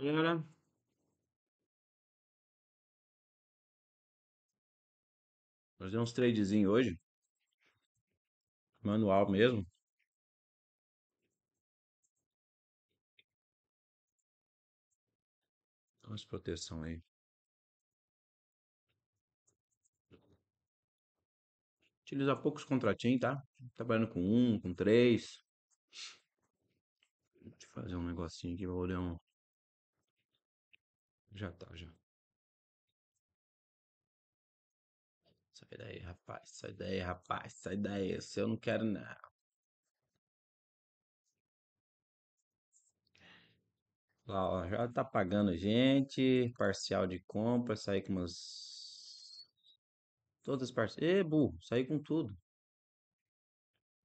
Galera. Fazer uns tradezinhos hoje. Manual mesmo. Umas proteção aí. Utilizar poucos contratinhos, tá? Trabalhando com um, com três. Deixa eu fazer um negocinho aqui vou olhar um. Já tá, já. Sai daí, rapaz. Sai daí, rapaz. Sai daí. Esse eu não quero, não. Lá, ó, já tá pagando gente, parcial de compra, sair com umas. Todas as partes Ê, burro, sair com tudo.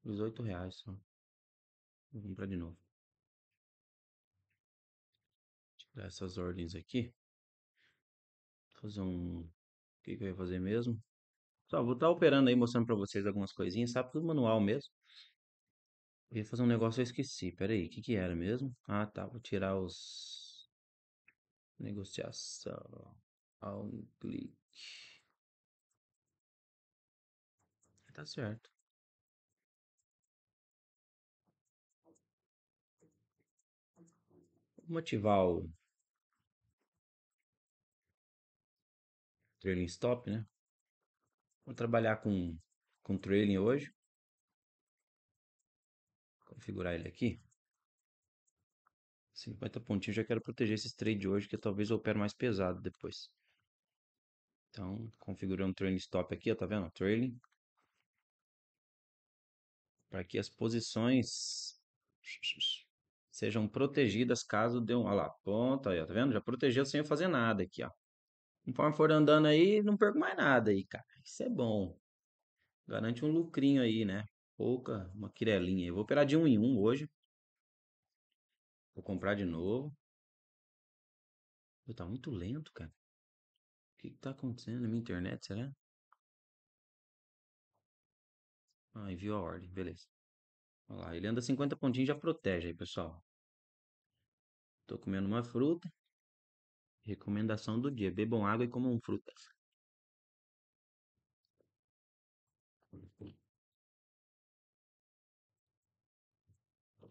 18 reais só. Vou comprar de novo. Tirar essas ordens aqui. Fazer um. O que que eu ia fazer mesmo? Só vou estar tá operando aí, mostrando pra vocês algumas coisinhas, sabe? Tudo manual mesmo. Eu ia fazer um negócio, eu esqueci. Pera aí, o que que era mesmo? Ah, tá. Vou tirar os... Negociação. Ao um clique. Tá certo. Vamos ativar o trailing stop, né? Vou trabalhar com, com trailing hoje. configurar ele aqui. 50 pontinhos, já quero proteger esses trades hoje, que talvez eu opere mais pesado depois. Então, configurando um trailing stop aqui, ó, tá vendo? Trailing. Para que as posições sejam protegidas caso dê um... Olha lá, ponta aí, ó, tá vendo? Já protegeu sem eu fazer nada aqui, ó. Conforme for andando aí, não perco mais nada aí, cara. Isso é bom. Garante um lucrinho aí, né? Pouca, uma quirelinha. aí. vou operar de um em um hoje. Vou comprar de novo. Pô, tá muito lento, cara. O que, que tá acontecendo na minha internet, será? Ah, enviou a ordem, beleza. Olha lá, ele anda 50 pontinhos já protege aí, pessoal. Tô comendo uma fruta. Recomendação do dia: bebam água e comam frutas.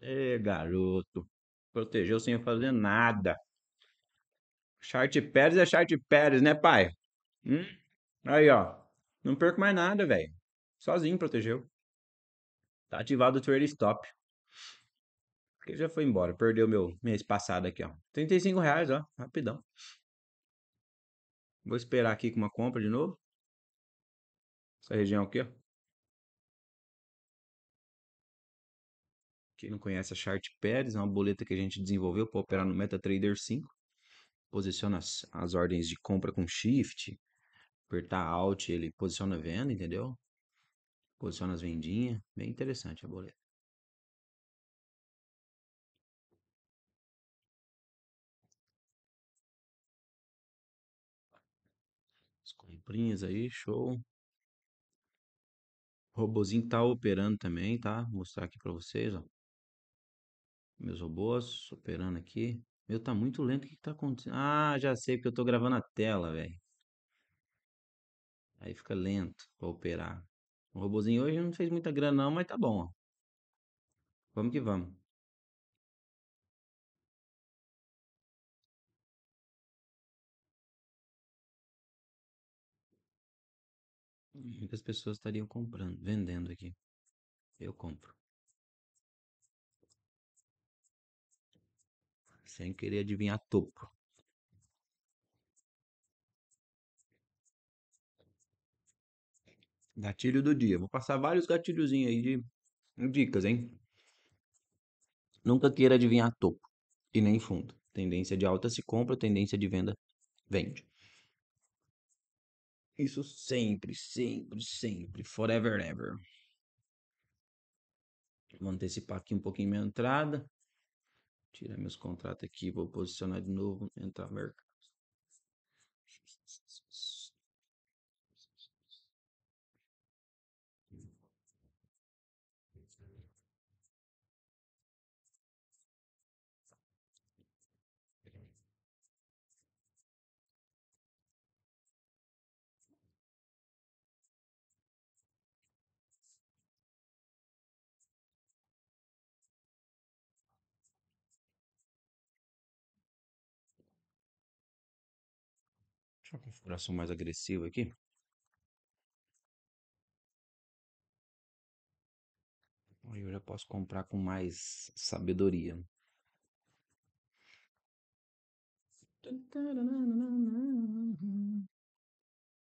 É garoto. Protegeu sem fazer nada. Chart Pérez é Chart Pérez, né, pai? Hum? Aí, ó. Não perco mais nada, velho. Sozinho protegeu. Tá ativado o trade stop. Porque já foi embora. Perdeu meu mês passado aqui, ó. 35 reais, ó. Rapidão. Vou esperar aqui com uma compra de novo. Essa região aqui, ó. Quem não conhece a Chart Pérez, é uma boleta que a gente desenvolveu para operar no MetaTrader 5. Posiciona as, as ordens de compra com Shift. Apertar Alt, ele posiciona a venda, entendeu? Posiciona as vendinhas. Bem interessante a boleta. comprinhas aí, show. O robozinho tá operando também, tá? Vou mostrar aqui pra vocês, ó. Meus robôs operando aqui. Meu, tá muito lento. O que, que tá acontecendo? Ah, já sei, porque eu tô gravando a tela, velho. Aí fica lento pra operar. O robozinho hoje não fez muita grana não, mas tá bom, ó. Vamos que vamos. muitas pessoas estariam comprando, vendendo aqui. Eu compro. Sem querer adivinhar topo. Gatilho do dia. Vou passar vários gatilhozinhos aí de dicas, hein? Nunca queira adivinhar topo e nem fundo. Tendência de alta se compra, tendência de venda vende. Isso sempre, sempre, sempre. Forever, ever. Vou antecipar aqui um pouquinho minha entrada. Tirar meus contratos aqui. Vou posicionar de novo. Entrar mercado. Deixa eu configuração mais agressiva aqui. Aí eu já posso comprar com mais sabedoria.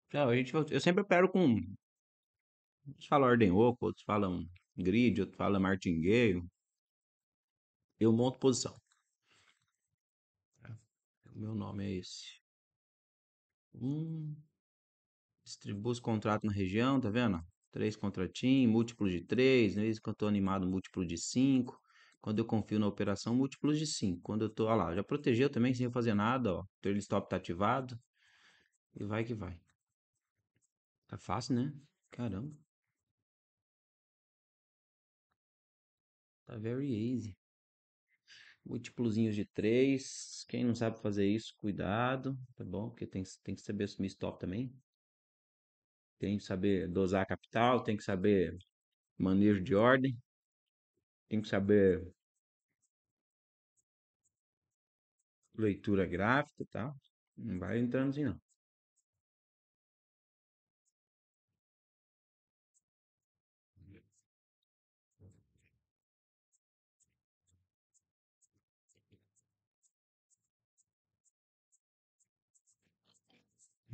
então a gente, eu sempre opero com. Uns falam ordem oco, outros falam grid, outros falam martingueio. Eu monto posição. É, o meu nome é esse. Um. Distribui os contratos na região, tá vendo? Três contratinhos, múltiplos de três. Às né? vezes que eu tô animado, múltiplo de cinco. Quando eu confio na operação, múltiplos de cinco. Quando eu tô, olha lá, já protegeu também sem fazer nada, ó. Trail stop tá ativado. E vai que vai. Tá fácil, né? Caramba. Tá very easy múltiplozinhos de 3. Quem não sabe fazer isso, cuidado, tá bom? Porque tem, tem que saber assumir stop também. Tem que saber dosar capital, tem que saber manejo de ordem, tem que saber leitura gráfica, tá? Não vai entrando assim não.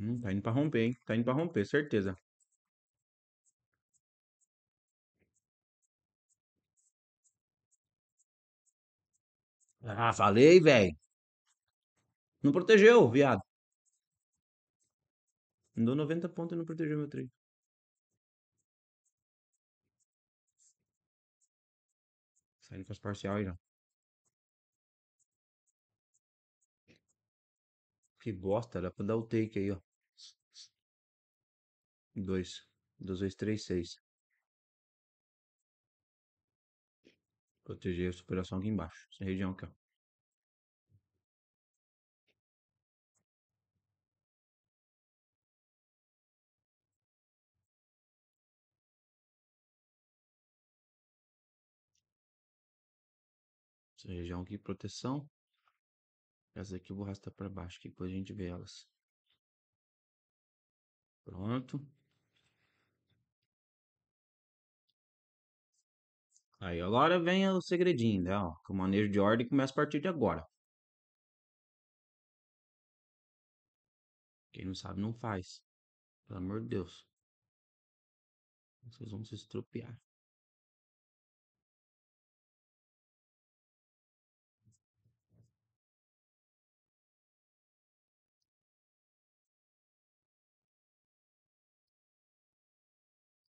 Hum, tá indo pra romper, hein? Tá indo pra romper, certeza. Ah, falei, velho. Não protegeu, viado. Andou 90 pontos e não protegeu meu trade. Saindo com as parcial aí já. Que bosta, dá pra dar o take aí, ó. 2. 2, 2, 3, 6. Proteger a superação aqui embaixo. Essa região aqui, ó. Essa região aqui, proteção. Essa aqui eu vou arrastar para baixo, que depois a gente vê elas. Pronto. Aí agora vem o segredinho, né? Ó, que o manejo de ordem começa a partir de agora. Quem não sabe, não faz. Pelo amor de Deus. Vocês vão se estropiar.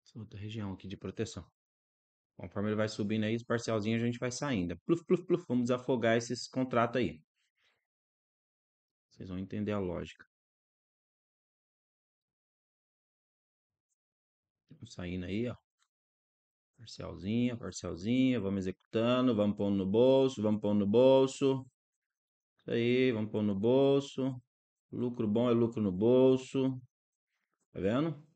Essa é outra região aqui de proteção. Conforme ele vai subindo aí, os parcialzinhos a gente vai saindo. Pluf, pluf, pluf, vamos desafogar esses contratos aí. Vocês vão entender a lógica. Vamos saindo aí, ó. Parcialzinha, parcialzinha, vamos executando, vamos pondo no bolso, vamos pondo no bolso. Isso aí, vamos pondo no bolso. Lucro bom é lucro no bolso. Tá vendo?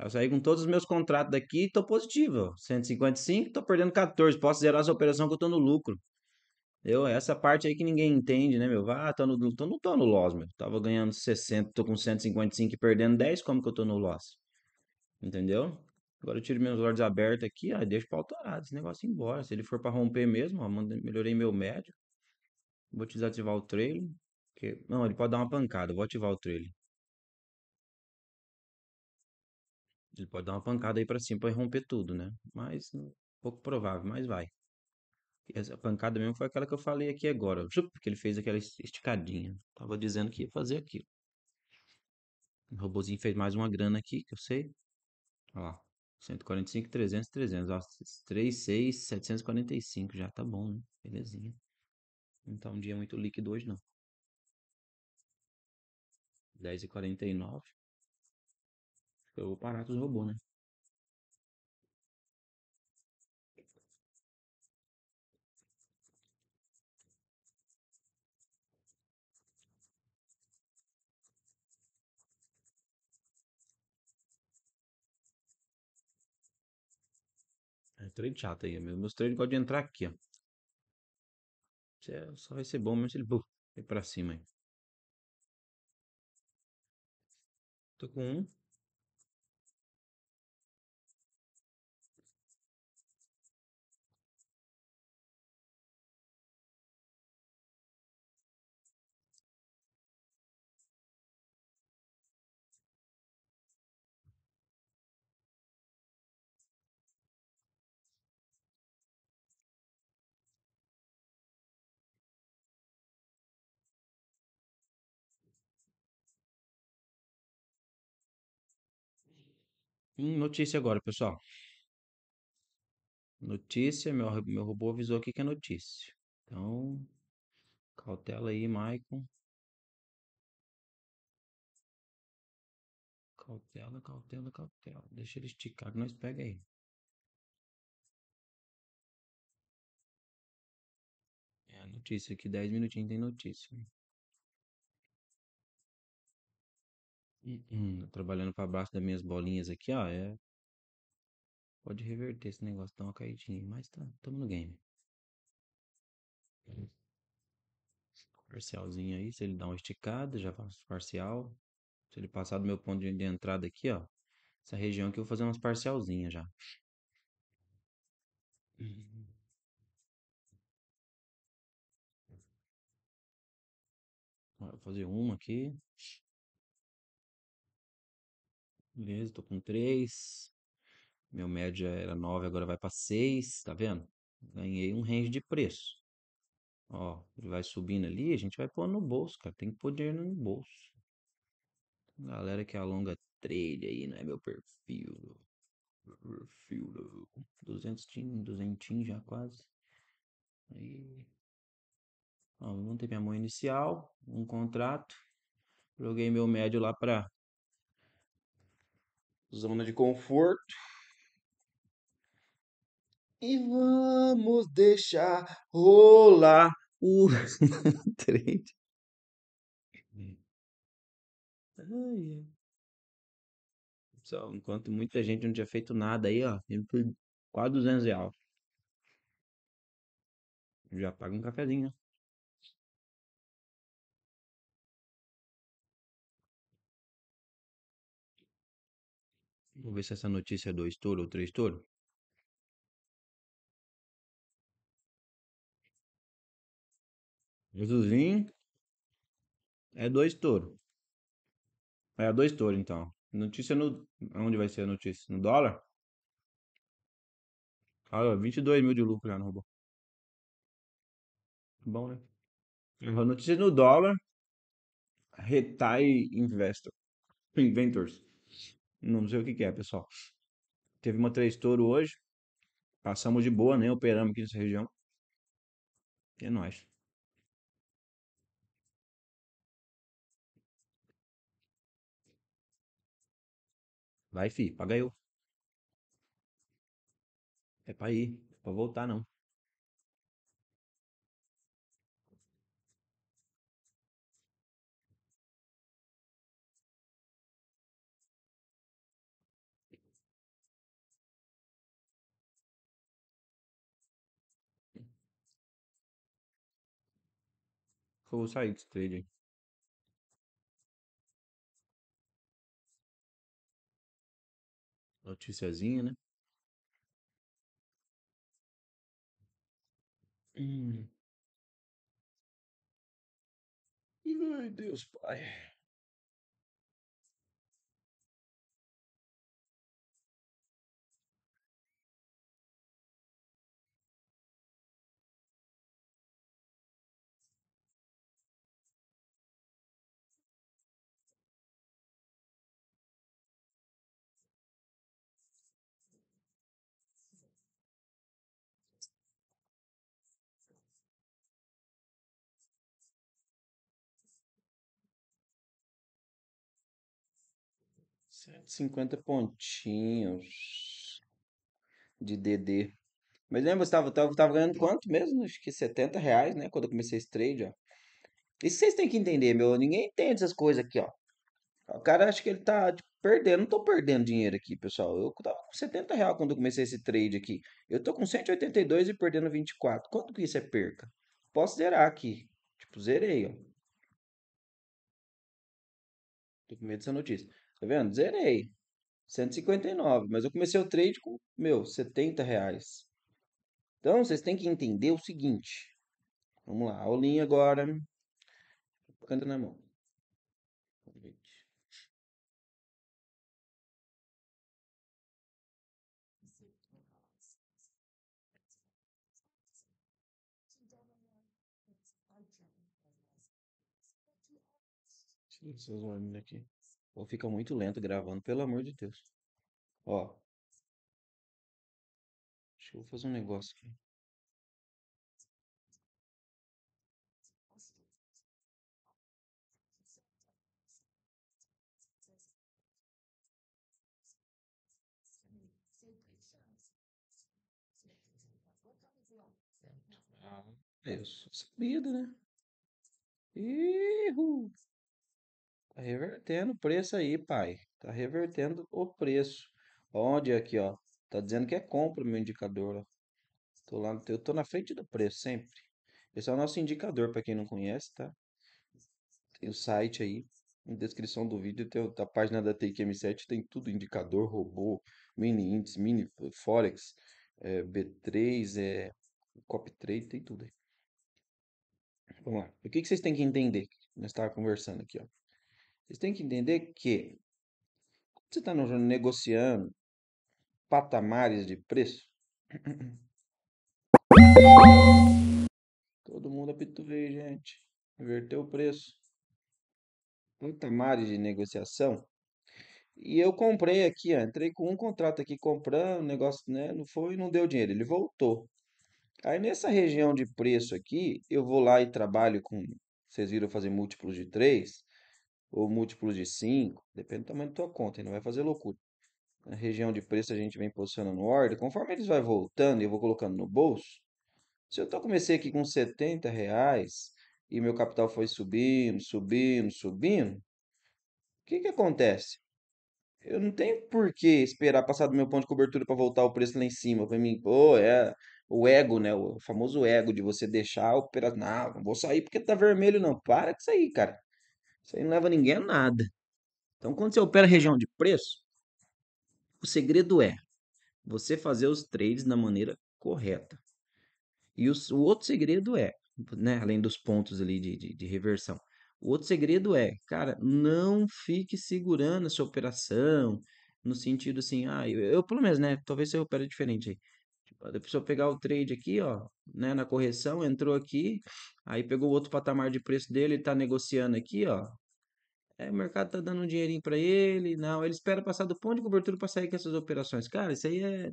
Eu saí com todos os meus contratos daqui e tô positivo. 155, tô perdendo 14. Posso zerar essa operação que eu tô no lucro. Eu, essa parte aí que ninguém entende, né, meu? Ah, tô no, tô, não tô no loss, meu. Tava ganhando 60, tô com 155 e perdendo 10, como que eu tô no loss? Entendeu? Agora eu tiro meus lords abertos aqui, ó, ah, deixo pra esse negócio embora. Se ele for pra romper mesmo, ó, melhorei meu médio. Vou desativar o trailer. Que... Não, ele pode dar uma pancada, vou ativar o trailer. Ele pode dar uma pancada aí para cima para romper tudo, né? Mas hum, pouco provável, mas vai. E essa pancada mesmo foi aquela que eu falei aqui agora, porque ele fez aquela esticadinha. Tava dizendo que ia fazer aquilo. O robôzinho fez mais uma grana aqui, que eu sei. Olha lá. 145, 300, 300. Ó, 3, 6, 745. Já tá bom, né? Belezinha. Não tá um dia muito líquido hoje, não. 10 e 49. Eu vou parar com os robôs, né? É treino chato aí, meu. Meus treinos podem entrar aqui, ó. É, só vai ser bom mesmo se ele ir pra cima aí. Tô com um. Hum, notícia agora, pessoal. Notícia, meu, meu robô avisou aqui que é notícia. Então, cautela aí, Maicon. Cautela, cautela, cautela. Deixa ele esticar que nós pega aí. É, notícia aqui, 10 minutinhos tem notícia. trabalhando para baixo das minhas bolinhas aqui, ó. É, pode reverter esse negócio, dá uma caidinha. Mas tá, tamo no game. Parcialzinho aí, se ele dá uma esticada, já faço parcial. Se ele passar do meu ponto de entrada aqui, ó. Essa região aqui eu vou fazer umas parcialzinhas já. Vou fazer uma aqui. Beleza, tô com 3. Meu média era 9, agora vai para 6, tá vendo? Ganhei um range de preço. Ó, ele vai subindo ali, a gente vai pôr no bolso, cara. Tem que pôr dinheiro no bolso. Galera que alonga trade aí, não é meu perfil. Perfil. 200, né, 200 já quase. Aí. Ó, vamos ter minha mão inicial, um contrato. Joguei meu médio lá para zona de conforto. E vamos deixar rolar o trade. Pessoal, enquanto muita gente não tinha feito nada aí, ó, quase 200 reais. Já paga um cafezinho, Vamos ver se essa notícia é dois touro ou três touro. Jesusinho é dois touro. É dois touro, então. Notícia no. Onde vai ser a notícia? No dólar? Olha, 22 mil de lucro já no robô. Bom, né? Uhum. notícia é no dólar. Retai Investor. Inventors. Não sei o que, que é, pessoal. Teve uma três touro hoje. Passamos de boa, né? Operamos aqui nessa região. E é nóis. Vai, fi, paga eu. É pra ir, é pra voltar não. Eu vou sair do trailer. Noticiazinha, né? Hum. Ai, Deus, pai. 150 pontinhos de DD. Mas lembra, você tava, tava, tava ganhando quanto mesmo? Acho que 70 reais, né? Quando eu comecei esse trade, ó. Isso vocês têm que entender, meu. Ninguém entende essas coisas aqui, ó. O cara acha que ele tá tipo, perdendo. Não tô perdendo dinheiro aqui, pessoal. Eu tava com 70 reais quando eu comecei esse trade aqui. Eu tô com 182 e perdendo 24. Quanto que isso é perca? Posso zerar aqui. Tipo, zerei, ó. Tô com medo dessa notícia. Tá vendo? Zerei. 159, mas eu comecei o trade com, meu, 70 reais. Então, vocês têm que entender o seguinte. Vamos lá, aulinha agora. Canta na mão. Deixa eu ver aqui. Ou fica muito lento gravando, pelo amor de Deus. Ó. Deixa eu fazer um negócio aqui. Ah, isso, é, sabido, né? Erro! Tá revertendo o preço aí, pai. Tá revertendo o preço. Onde aqui, ó. Tá dizendo que é compra o meu indicador, ó. Tô lá, eu tô na frente do preço sempre. Esse é o nosso indicador, para quem não conhece, tá? Tem o site aí, na descrição do vídeo, tem a página da TQM7, tem tudo, indicador, robô, mini índice, mini forex, é, B3, é, copy trade, tem tudo aí. Vamos lá. O que, que vocês têm que entender? Nós estávamos conversando aqui, ó. Vocês têm que entender que quando você está negociando patamares de preço, todo mundo apito veio, gente. Inverteu o preço. Patamares de negociação. E eu comprei aqui, ó, entrei com um contrato aqui comprando, o negócio né, não foi, não deu dinheiro, ele voltou. Aí nessa região de preço aqui, eu vou lá e trabalho com, vocês viram fazer múltiplos de três ou múltiplos de 5, depende do tamanho da tua conta, não vai fazer loucura. Na região de preço a gente vem posicionando ordem, conforme eles vai voltando e eu vou colocando no bolso. Se eu tô, comecei aqui com 70 reais e meu capital foi subindo, subindo, subindo, o que que acontece? Eu não tenho por que esperar passar do meu ponto de cobertura para voltar o preço lá em cima. Para mim, pô, é o ego, né? O famoso ego de você deixar operar, Não, não vou sair porque tá vermelho, não. Para de sair, cara. Isso aí não leva ninguém a nada. Então, quando você opera região de preço, o segredo é você fazer os trades da maneira correta. E os, o outro segredo é, né, além dos pontos ali de, de, de reversão, o outro segredo é, cara, não fique segurando essa sua operação, no sentido assim, ah, eu, eu pelo menos, né, talvez você opere diferente aí. Tipo, se eu pegar o trade aqui, ó, né, na correção, entrou aqui, aí pegou outro patamar de preço dele, ele tá negociando aqui, ó. É, o mercado tá dando um dinheirinho para ele, não, ele espera passar do ponto de cobertura para sair com essas operações. Cara, isso aí é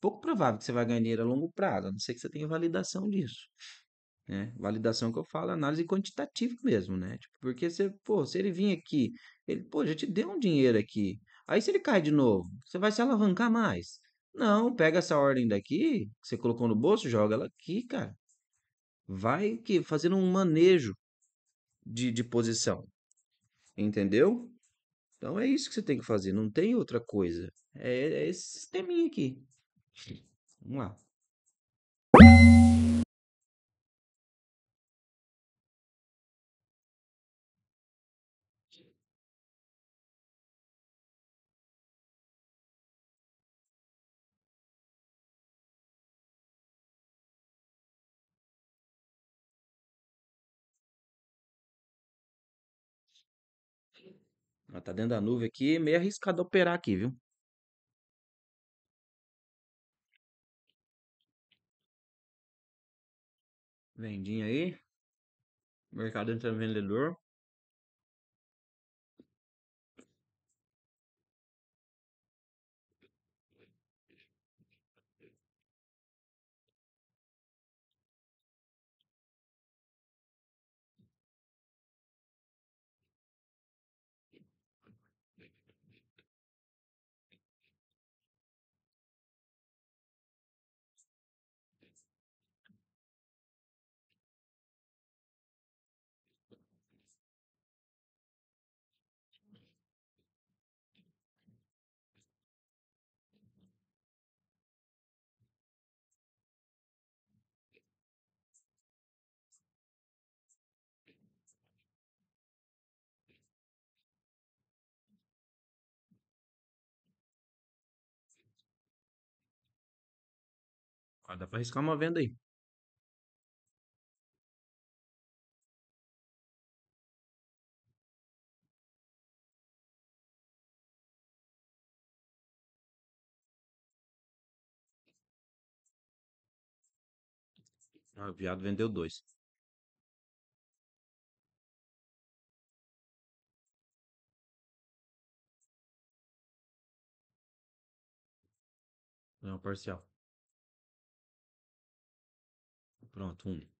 pouco provável que você vai ganhar dinheiro a longo prazo, a não ser que você tenha validação disso. Né? Validação que eu falo, análise quantitativa mesmo, né? Tipo, porque você, pô, se ele vir aqui, ele, pô, já te deu um dinheiro aqui. Aí se ele cai de novo, você vai se alavancar mais. Não, pega essa ordem daqui, que você colocou no bolso, joga ela aqui, cara. Vai que fazendo um manejo de, de posição. Entendeu? Então é isso que você tem que fazer, não tem outra coisa. É, é esse sisteminha aqui. Vamos lá. tá dentro da nuvem aqui, meio arriscado operar aqui, viu? Vendinha aí. Mercado entrando vendedor. Ah, dá pra arriscar uma venda aí. Ah, o viado vendeu dois. Não, parcial. 不让动你。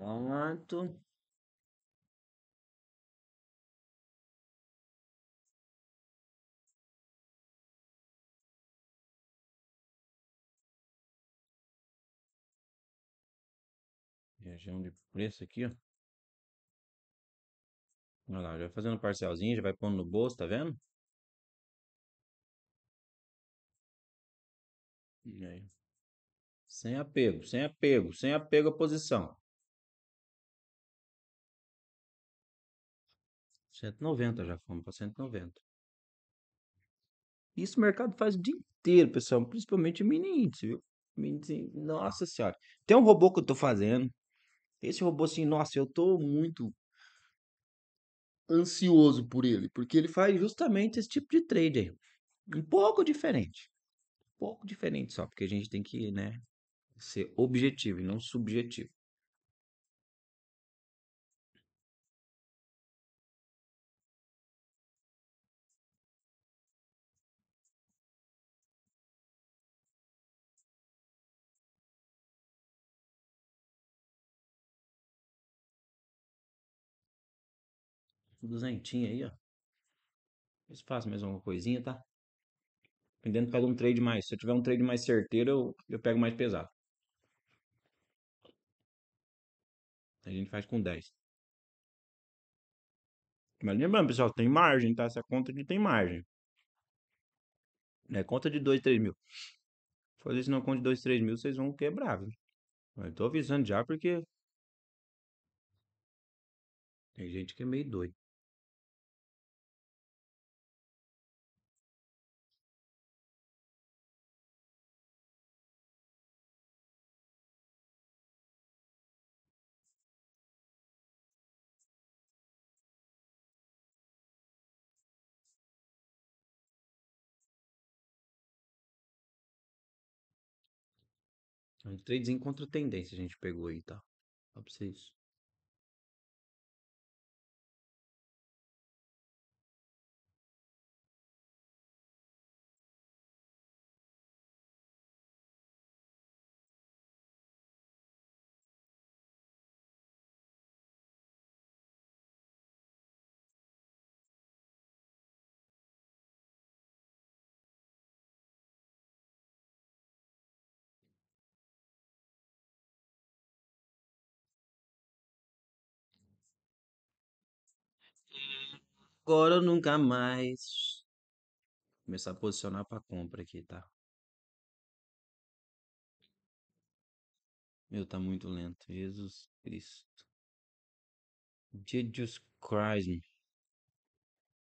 Pronto. Região de preço aqui, ó. Olha lá, já fazendo parcelzinho já vai pondo no bolso, tá vendo? E aí? Sem apego, sem apego, sem apego à posição. 190, já fomos para 190. Isso o mercado faz o dia inteiro, pessoal, principalmente mini índice, viu? Mini índice, nossa senhora. Tem um robô que eu tô fazendo. Esse robô, assim, nossa, eu tô muito ansioso por ele, porque ele faz justamente esse tipo de trade aí. Um pouco diferente. Um pouco diferente só, porque a gente tem que, né, ser objetivo e não subjetivo. duzentinho aí, ó. Eles faço mais alguma coisinha, tá? Dependendo, pego um trade mais. Se eu tiver um trade mais certeiro, eu, eu pego mais pesado. A gente faz com 10. Mas lembrando, pessoal, tem margem, tá? Essa conta aqui tem margem. É conta de 2, 3 mil. Fazer isso não conta de 2, 3 mil, vocês vão quebrar, viu? Eu tô avisando já porque. Tem gente que é meio doido. Um trades em contra-tendência a gente pegou aí, tá? Só pra vocês agora ou nunca mais. Vou começar a posicionar para compra aqui, tá? Meu, tá muito lento. Jesus Cristo. Jesus Christ.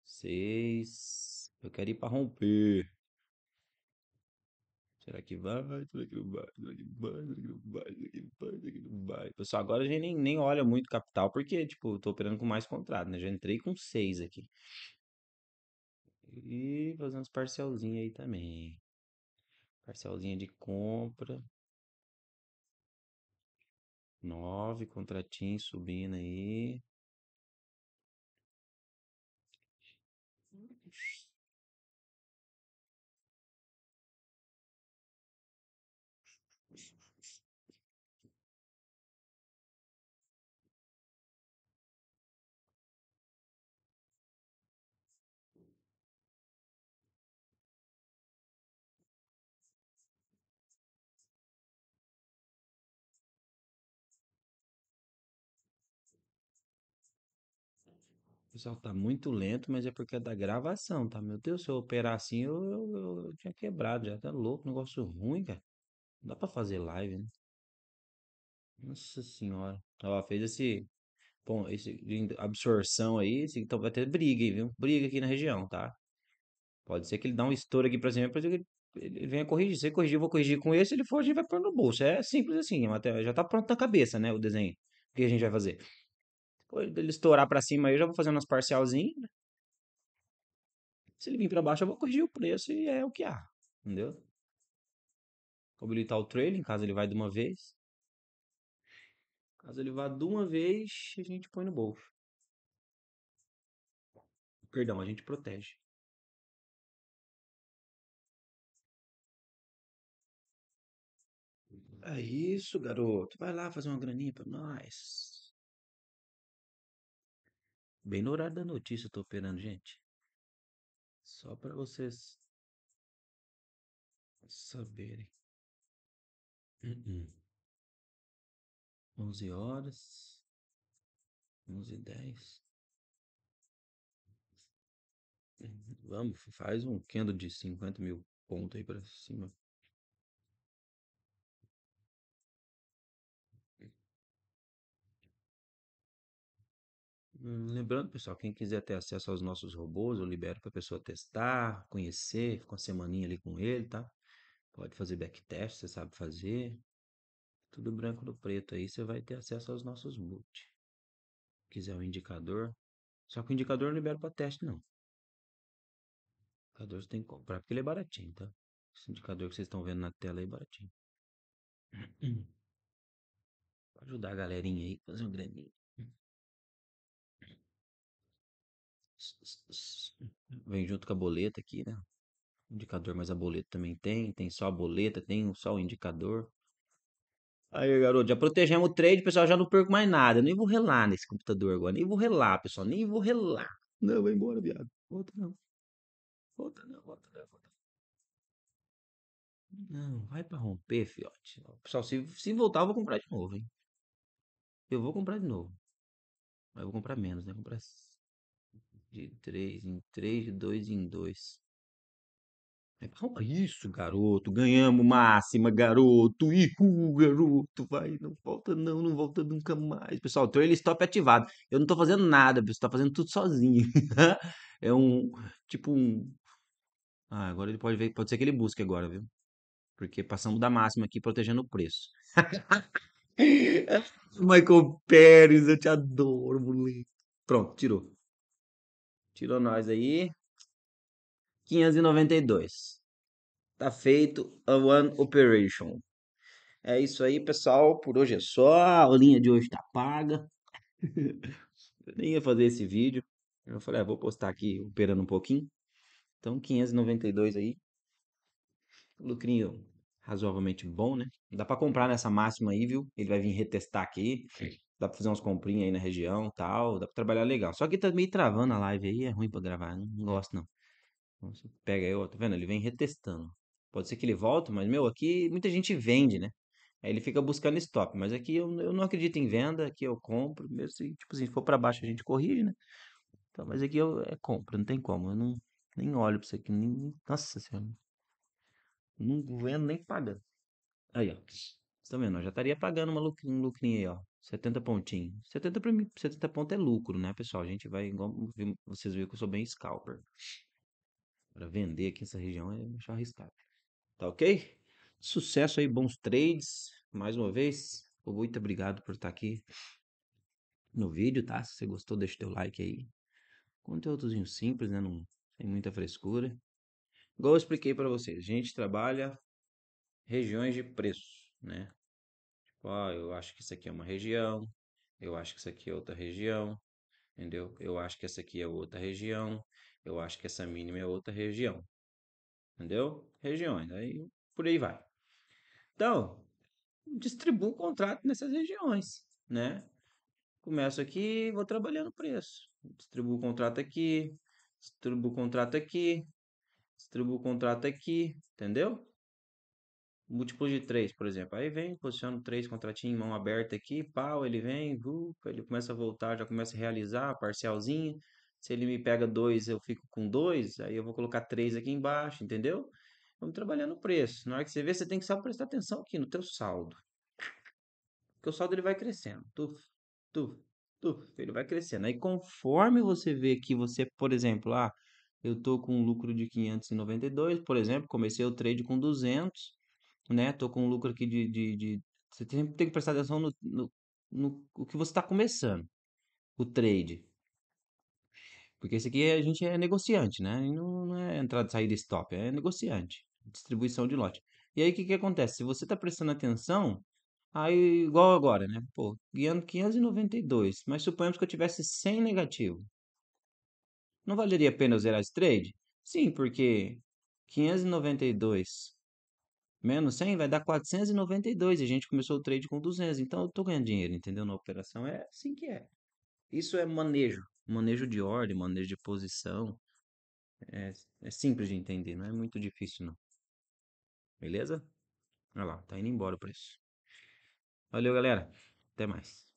Seis. Eu quero ir para romper. Será que vai? Será que não vai? Será que vai? Será que não vai? Será que vai? Será que não vai? Pessoal, agora a gente nem, nem olha muito capital, porque, tipo, eu tô operando com mais contrato, né? Já entrei com seis aqui. E fazendo uns parcelzinhos aí também. Parcelzinha de compra. Nove contratinhos subindo aí. pessoal tá muito lento, mas é porque é da gravação, tá? Meu Deus, se eu operar assim, eu, eu, eu, tinha quebrado já. Tá louco, negócio ruim, cara. Não dá pra fazer live, né? Nossa senhora. ela fez esse. Bom, esse absorção aí, esse, então vai ter briga aí, viu? Briga aqui na região, tá? Pode ser que ele dá um estouro aqui pra cima, pode ser que ele, ele venha corrigir. Se ele corrigir, eu vou corrigir com esse, ele for, a gente vai pôr no bolso. É simples assim, até já tá pronto na cabeça, né? O desenho. O que a gente vai fazer? Depois dele estourar para cima aí, eu já vou fazer umas parcialzinhas. Né? Se ele vir para baixo, eu vou corrigir o preço e é o que há. Entendeu? Vou habilitar o trailing, caso ele vá de uma vez. Caso ele vá de uma vez, a gente põe no bolso. Perdão, a gente protege. É isso, garoto. Vai lá fazer uma graninha pra nós. Bem no horário da notícia eu tô operando, gente. Só para vocês saberem. Uh -uh. 11 horas. 11 e 10. Uhum. Vamos, faz um candle de 50 mil pontos aí para cima. Hum, lembrando, pessoal, quem quiser ter acesso aos nossos robôs, eu libero para a pessoa testar, conhecer, ficar uma semaninha ali com ele, tá? Pode fazer backtest, você sabe fazer. Tudo branco no preto aí, você vai ter acesso aos nossos boot. Quiser o um indicador. Só que o indicador eu não libero para teste, não. O indicador você tem que comprar, porque ele é baratinho, tá? Esse indicador que vocês estão vendo na tela aí, é baratinho. Pra ajudar a galerinha aí, fazer um graninho. vem junto com a boleta aqui, né? Indicador, mas a boleta também tem. Tem só a boleta, tem só o indicador. Aí, garoto, já protegemos o trade, pessoal. Já não perco mais nada. nem vou relar nesse computador agora. Nem vou relar, pessoal. Nem vou relar. Não, vai embora, viado. Volta não. Volta não, volta não, volta não. Não, vai pra romper, fiote. Pessoal, se, se voltar, eu vou comprar de novo, hein? Eu vou comprar de novo. Mas eu vou comprar menos, né? Vou comprar de três em três, de dois em dois. É, isso, garoto. Ganhamos máxima, garoto. Ihu, garoto. Vai, não volta não, não volta nunca mais. Pessoal, trailer stop ativado. Eu não tô fazendo nada, você tá fazendo tudo sozinho. é um, tipo um... Ah, agora ele pode ver, pode ser que ele busque agora, viu? Porque passamos da máxima aqui protegendo o preço. Michael Pérez, eu te adoro, moleque. Pronto, tirou. Tirou nós aí. 592. Tá feito a One Operation. É isso aí, pessoal. Por hoje é só. A aulinha de hoje tá paga. Eu nem ia fazer esse vídeo. Eu falei, ah, vou postar aqui operando um pouquinho. Então, 592 aí. Lucrinho razoavelmente bom, né? Dá para comprar nessa máxima aí, viu? Ele vai vir retestar aqui dá pra fazer umas comprinhas aí na região tal, dá pra trabalhar legal. Só que tá meio travando a live aí, é ruim pra gravar, não, gosto não. Então, você pega aí, ó, tá vendo? Ele vem retestando. Pode ser que ele volte, mas, meu, aqui muita gente vende, né? Aí ele fica buscando stop, mas aqui eu, eu não acredito em venda, aqui eu compro, mesmo se, tipo, assim, se for para baixo a gente corrige, né? Então, mas aqui eu é compra, não tem como, eu não, nem olho pra isso aqui, nem, nossa senhora, não vendo nem pagando. Aí, ó, vocês estão tá vendo, Eu já estaria pagando uma lucrinha, um lucrinho aí, ó, 70 pontinhos. 70 para mim, 70 pontos é lucro, né, pessoal? A gente vai, igual vocês viram que eu sou bem scalper. Para vender aqui essa região é achar arriscado. Tá ok? Sucesso aí, bons trades. Mais uma vez, muito obrigado por estar aqui no vídeo, tá? Se você gostou, deixa o teu like aí. Conteúdozinho simples, né? Não tem muita frescura. Igual eu expliquei para vocês, a gente trabalha regiões de preço, né? Ó, tipo, ah, eu acho que isso aqui é uma região, eu acho que isso aqui é outra região, entendeu? Eu acho que essa aqui é outra região, eu acho que essa mínima é outra região, entendeu? Regiões, aí por aí vai. Então, distribuo o contrato nessas regiões, né? Começo aqui e vou trabalhando o preço. Distribuo o contrato aqui, distribuo o contrato aqui, distribuo o contrato aqui, entendeu? múltiplo de três, por exemplo. Aí vem, posiciona três contratinho, mão aberta aqui, pau, ele vem, uh, ele começa a voltar, já começa a realizar, parcialzinho. Se ele me pega dois, eu fico com dois, aí eu vou colocar três aqui embaixo, entendeu? Vamos trabalhando o preço. Na hora que você vê, você tem que só prestar atenção aqui no teu saldo. Porque o saldo ele vai crescendo. Tuf, tuf, tuf, ele vai crescendo. Aí conforme você vê que você, por exemplo, ah, eu tô com um lucro de 592, por exemplo, comecei o trade com 200, né? Tô com um lucro aqui de, de, de... Você sempre tem que prestar atenção no, no, no o que você está começando, o trade. Porque esse aqui é, a gente é negociante, né? Não, não é entrada e saída stop, é negociante, distribuição de lote. E aí o que, que acontece? Se você está prestando atenção, aí igual agora, né? Pô, guiando 592, mas suponhamos que eu tivesse 100 negativo. Não valeria a pena eu zerar esse trade? Sim, porque 592 menos 100 vai dar 492 e a gente começou o trade com 200. Então eu tô ganhando dinheiro, entendeu? Na operação é assim que é. Isso é manejo, manejo de ordem, manejo de posição. É, é simples de entender, não é muito difícil não. Beleza? Olha lá, tá indo embora o preço. Valeu, galera. Até mais.